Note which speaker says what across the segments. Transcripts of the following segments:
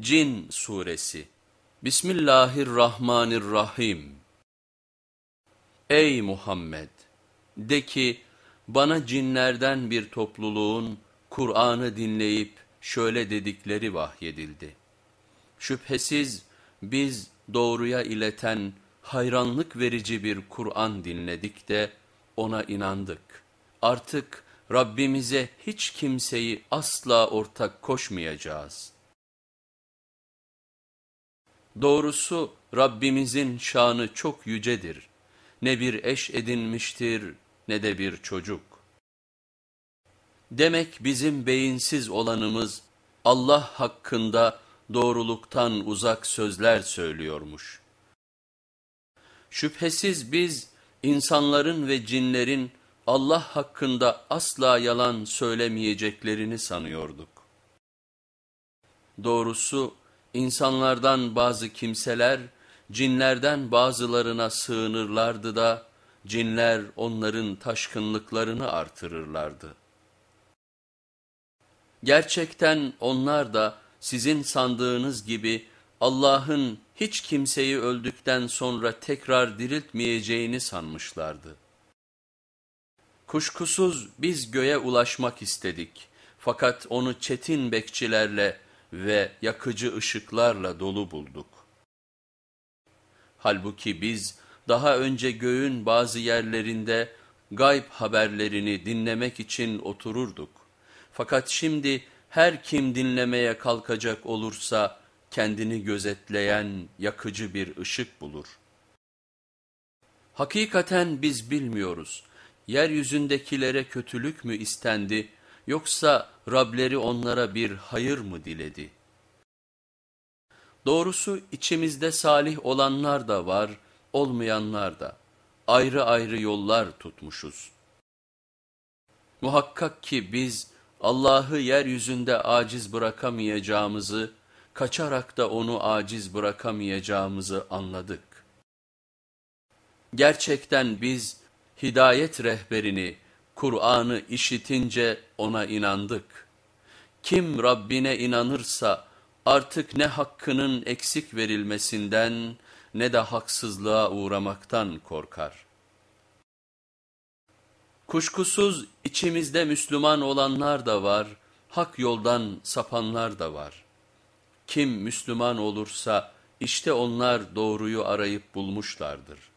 Speaker 1: Cin Suresi Bismillahirrahmanirrahim Ey Muhammed! De ki, bana cinlerden bir topluluğun Kur'an'ı dinleyip şöyle dedikleri vahyedildi. Şüphesiz biz doğruya ileten hayranlık verici bir Kur'an dinledik de ona inandık. Artık Rabbimize hiç kimseyi asla ortak koşmayacağız.'' Doğrusu Rabbimizin şanı çok yücedir. Ne bir eş edinmiştir ne de bir çocuk. Demek bizim beyinsiz olanımız Allah hakkında doğruluktan uzak sözler söylüyormuş. Şüphesiz biz insanların ve cinlerin Allah hakkında asla yalan söylemeyeceklerini sanıyorduk. Doğrusu İnsanlardan bazı kimseler cinlerden bazılarına sığınırlardı da cinler onların taşkınlıklarını artırırlardı. Gerçekten onlar da sizin sandığınız gibi Allah'ın hiç kimseyi öldükten sonra tekrar diriltmeyeceğini sanmışlardı. Kuşkusuz biz göğe ulaşmak istedik fakat onu çetin bekçilerle ve yakıcı ışıklarla dolu bulduk. Halbuki biz daha önce göğün bazı yerlerinde gayb haberlerini dinlemek için otururduk. Fakat şimdi her kim dinlemeye kalkacak olursa kendini gözetleyen yakıcı bir ışık bulur. Hakikaten biz bilmiyoruz. Yeryüzündekilere kötülük mü istendi Yoksa Rableri onlara bir hayır mı diledi? Doğrusu içimizde salih olanlar da var, olmayanlar da. Ayrı ayrı yollar tutmuşuz. Muhakkak ki biz Allah'ı yeryüzünde aciz bırakamayacağımızı, kaçarak da onu aciz bırakamayacağımızı anladık. Gerçekten biz hidayet rehberini, Kur'an'ı işitince ona inandık. Kim Rabbine inanırsa artık ne hakkının eksik verilmesinden ne de haksızlığa uğramaktan korkar. Kuşkusuz içimizde Müslüman olanlar da var, hak yoldan sapanlar da var. Kim Müslüman olursa işte onlar doğruyu arayıp bulmuşlardır.''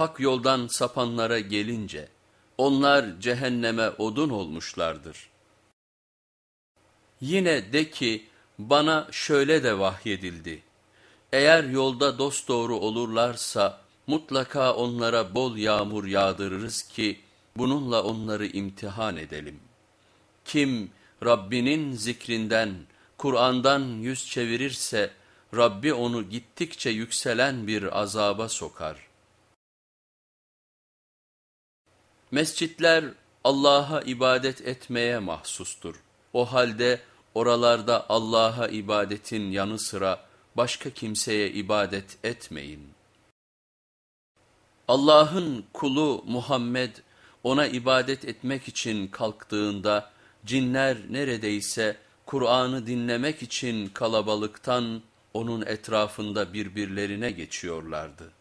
Speaker 1: hak yoldan sapanlara gelince onlar cehenneme odun olmuşlardır. Yine de ki bana şöyle de vahyedildi. Eğer yolda dosdoğru olurlarsa mutlaka onlara bol yağmur yağdırırız ki bununla onları imtihan edelim. Kim Rabbinin zikrinden, Kur'an'dan yüz çevirirse Rabbi onu gittikçe yükselen bir azaba sokar.'' Mescitler Allah'a ibadet etmeye mahsustur. O halde oralarda Allah'a ibadetin yanı sıra başka kimseye ibadet etmeyin. Allah'ın kulu Muhammed ona ibadet etmek için kalktığında cinler neredeyse Kur'an'ı dinlemek için kalabalıktan onun etrafında birbirlerine geçiyorlardı.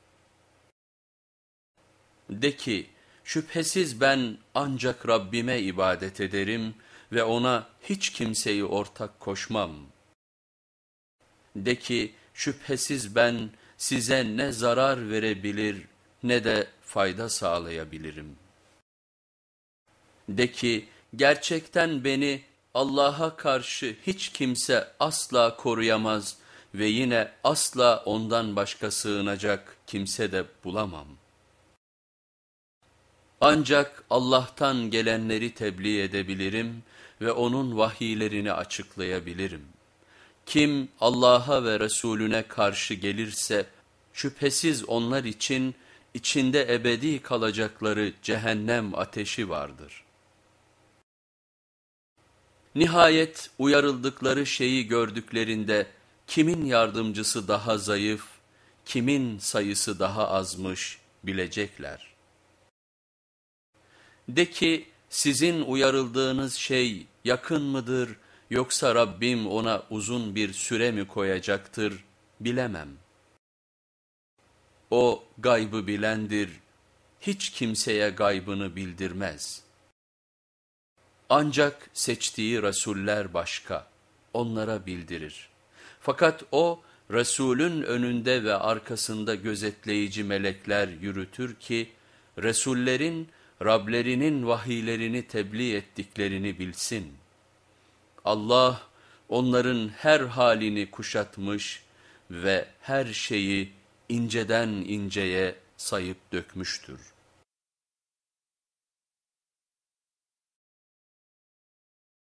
Speaker 1: De ki, şüphesiz ben ancak Rabbime ibadet ederim ve ona hiç kimseyi ortak koşmam. De ki şüphesiz ben size ne zarar verebilir ne de fayda sağlayabilirim. De ki gerçekten beni Allah'a karşı hiç kimse asla koruyamaz ve yine asla ondan başka sığınacak kimse de bulamam. Ancak Allah'tan gelenleri tebliğ edebilirim ve onun vahiylerini açıklayabilirim. Kim Allah'a ve Resulüne karşı gelirse şüphesiz onlar için içinde ebedi kalacakları cehennem ateşi vardır. Nihayet uyarıldıkları şeyi gördüklerinde kimin yardımcısı daha zayıf, kimin sayısı daha azmış bilecekler. De ki sizin uyarıldığınız şey yakın mıdır yoksa Rabbim ona uzun bir süre mi koyacaktır bilemem. O gaybı bilendir, hiç kimseye gaybını bildirmez. Ancak seçtiği rasuller başka, onlara bildirir. Fakat o Resulün önünde ve arkasında gözetleyici melekler yürütür ki, Resullerin Rablerinin vahiylerini tebliğ ettiklerini bilsin. Allah onların her halini kuşatmış ve her şeyi inceden inceye sayıp dökmüştür.''